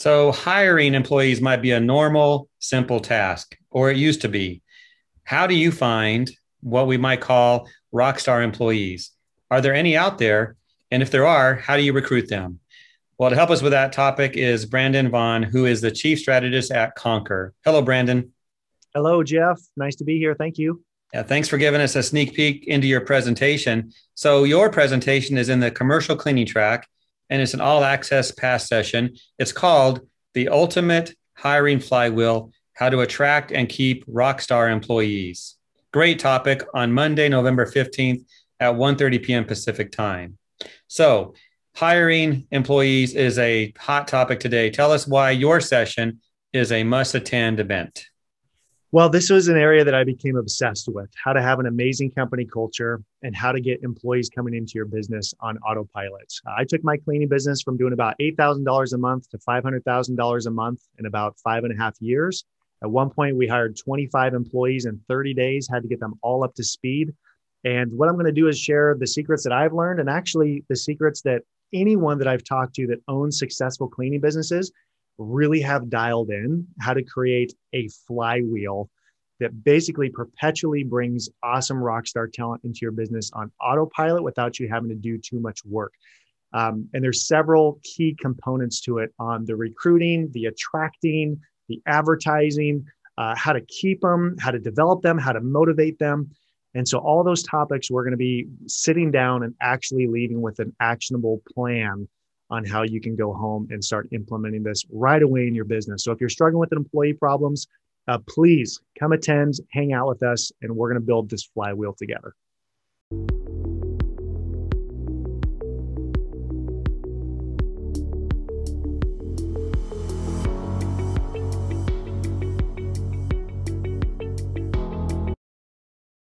So, hiring employees might be a normal, simple task, or it used to be. How do you find what we might call rock star employees? Are there any out there? And if there are, how do you recruit them? Well, to help us with that topic is Brandon Vaughn, who is the chief strategist at Conquer. Hello, Brandon. Hello, Jeff. Nice to be here. Thank you. Yeah, thanks for giving us a sneak peek into your presentation. So, your presentation is in the commercial cleaning track, and it's an all access pass session. It's called The Ultimate Hiring Flywheel How to Attract and Keep Rockstar Employees. Great topic on Monday, November 15th at 1:30 p.m. Pacific time. So, hiring employees is a hot topic today. Tell us why your session is a must attend event. Well, this was an area that I became obsessed with how to have an amazing company culture and how to get employees coming into your business on autopilot. I took my cleaning business from doing about $8,000 a month to $500,000 a month in about five and a half years. At one point, we hired 25 employees in 30 days, had to get them all up to speed. And what I'm going to do is share the secrets that I've learned and actually the secrets that anyone that I've talked to that owns successful cleaning businesses really have dialed in how to create a flywheel that basically perpetually brings awesome rock star talent into your business on autopilot without you having to do too much work. Um, and there's several key components to it on the recruiting, the attracting, the advertising, uh, how to keep them, how to develop them, how to motivate them. And so, all those topics, we're going to be sitting down and actually leaving with an actionable plan on how you can go home and start implementing this right away in your business. So if you're struggling with employee problems, uh, please come attend, hang out with us, and we're going to build this flywheel together.